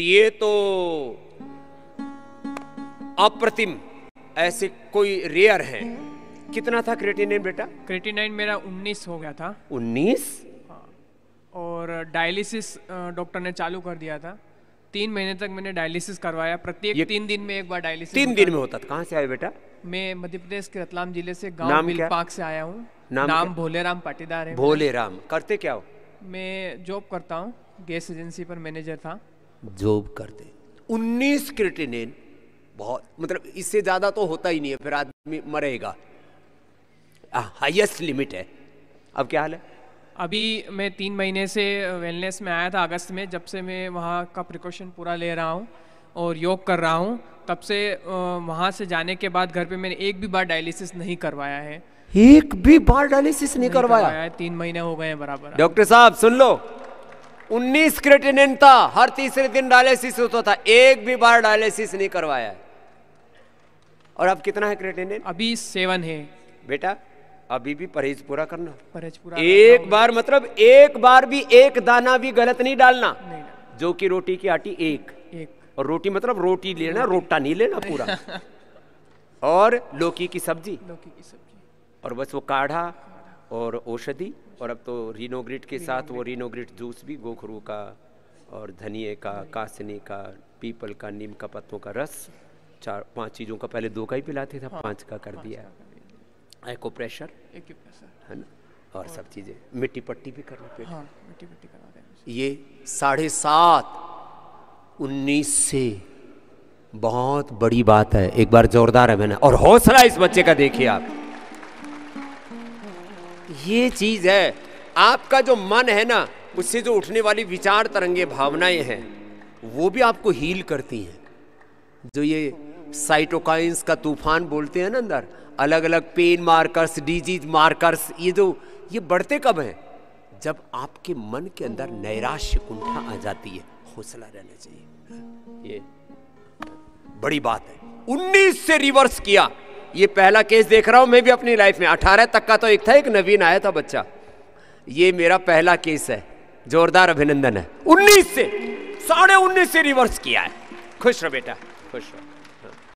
ये तो अप्रतिम ऐसे कोई रेयर है कितना था क्रेटिनाइन बेटा क्रेटिनाइन मेरा 19 हो गया था 19 हाँ। और डायलिसिस डॉक्टर ने चालू कर दिया था तीन महीने तक मैंने डायलिसिस करवाया प्रत्येक तीन दिन में एक बार डायलिसिस तीन दिन में होता था कहाँ से आए बेटा मैं मध्य प्रदेश के रतलाम जिले से गांव पार्क से आया हूँ नाम, नाम भोले राम पाटीदार है भोले राम करते क्या हो मैं जॉब करता हूँ गैस एजेंसी पर मैनेजर था जॉब करते दे उन्नीस क्रिटिनिन बहुत मतलब इससे ज़्यादा तो होता ही नहीं है फिर आदमी मरेगा हाईएस्ट लिमिट है अब क्या हाल है अभी मैं तीन महीने से वेलनेस में आया था अगस्त में जब से मैं वहाँ का प्रिकॉशन पूरा ले रहा हूँ और योग कर रहा हूँ तब से वहाँ से जाने के बाद घर पे मैंने एक भी बार डायलिसिस नहीं करवाया है एक भी बार डायलिसिस नहीं, नहीं करवाया है तीन महीने हो गए हैं बराबर डॉक्टर साहब सुन लो उन्नीस क्रेटिनिन था हर तीसरे दिन डायलिसिस होता था एक भी बार डायलिसिस नहीं करवाया और अब कितना है क्रेटिनिन अभी सेवन है बेटा अभी भी परहेज पूरा करना परहेज पूरा एक बार मतलब एक बार भी एक दाना भी गलत नहीं डालना नहीं। जो कि रोटी की आटी एक एक और रोटी मतलब रोटी लेना रोटा नहीं लेना पूरा और लौकी की सब्जी लौकी की सब्जी और बस वो काढ़ा और औषधि और अब तो रिनोग्रिट के साथ वो रिनोग्रिट जूस भी गोखरू का और धनिए का कासनी का पीपल का नीम का पत्तों का रस चार पांच चीज़ों का पहले दो का ही पिलाते थे हाँ, पांच का कर दिया एको प्रेशर है ना और सब चीज़ें मिट्टी पट्टी भी कर लेते हाँ, मिट्टी पट्टी करवाते ये साढ़े सात उन्नीस से बहुत बड़ी बात है एक बार जोरदार है मैंने और हौसला इस बच्चे का देखिए आप ये चीज़ है आपका जो मन है ना उससे जो उठने वाली विचार तरंगे भावनाएं हैं वो भी आपको हील करती हैं जो ये साइटोकाइंस का तूफान बोलते हैं ना अंदर अलग अलग पेन मार्कर्स डिजीज मार्कर्स ये जो ये बढ़ते कब हैं जब आपके मन के अंदर नैराश्य कुंठा आ जाती है हौसला रहना चाहिए ये बड़ी बात है उन्नीस से रिवर्स किया ये पहला केस देख रहा हूँ मैं भी अपनी लाइफ में अठारह तक का तो एक था एक नवीन आया था बच्चा ये मेरा पहला केस है जोरदार अभिनंदन है उन्नीस से साढ़े उन्नीस से रिवर्स किया है खुश रहो बेटा खुश रहो